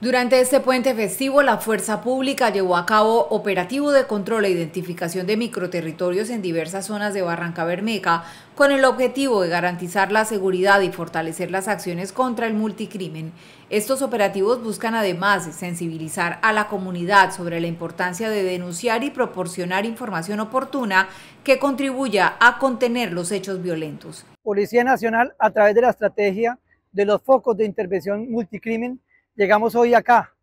Durante este puente festivo, la Fuerza Pública llevó a cabo operativo de control e identificación de microterritorios en diversas zonas de Barranca Bermeja, con el objetivo de garantizar la seguridad y fortalecer las acciones contra el multicrimen. Estos operativos buscan además sensibilizar a la comunidad sobre la importancia de denunciar y proporcionar información oportuna que contribuya a contener los hechos violentos. Policía Nacional, a través de la estrategia de los focos de intervención multicrimen, llegamos hoy acá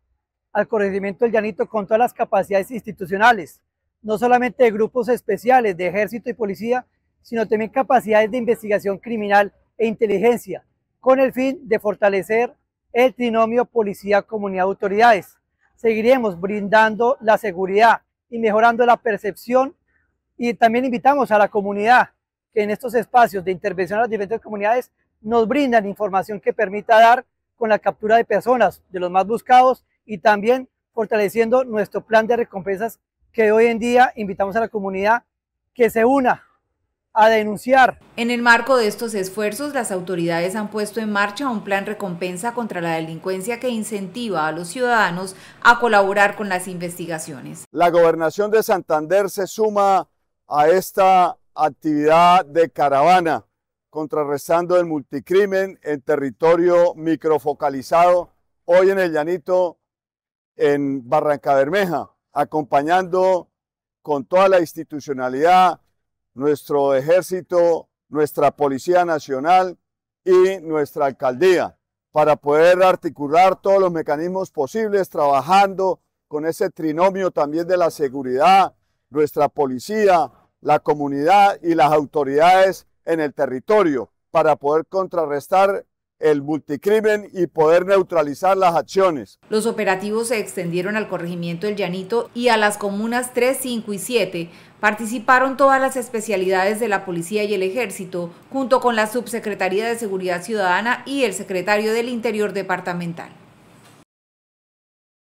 al corregimiento del Llanito con todas las capacidades institucionales, no solamente de grupos especiales de ejército y policía, sino también capacidades de investigación criminal e inteligencia, con el fin de fortalecer el trinomio policía-comunidad-autoridades. Seguiremos brindando la seguridad y mejorando la percepción y también invitamos a la comunidad que en estos espacios de intervención a las diferentes comunidades nos brindan información que permita dar con la captura de personas, de los más buscados, y también fortaleciendo nuestro plan de recompensas que hoy en día invitamos a la comunidad que se una a denunciar. En el marco de estos esfuerzos, las autoridades han puesto en marcha un plan recompensa contra la delincuencia que incentiva a los ciudadanos a colaborar con las investigaciones. La gobernación de Santander se suma a esta actividad de caravana contrarrestando el multicrimen en territorio microfocalizado, hoy en el Llanito, en Barranca Bermeja, acompañando con toda la institucionalidad nuestro ejército, nuestra Policía Nacional y nuestra alcaldía, para poder articular todos los mecanismos posibles, trabajando con ese trinomio también de la seguridad, nuestra policía, la comunidad y las autoridades en el territorio para poder contrarrestar el multicrimen y poder neutralizar las acciones. Los operativos se extendieron al corregimiento del Llanito y a las comunas 3, 5 y 7. Participaron todas las especialidades de la policía y el ejército, junto con la subsecretaría de Seguridad Ciudadana y el secretario del Interior Departamental.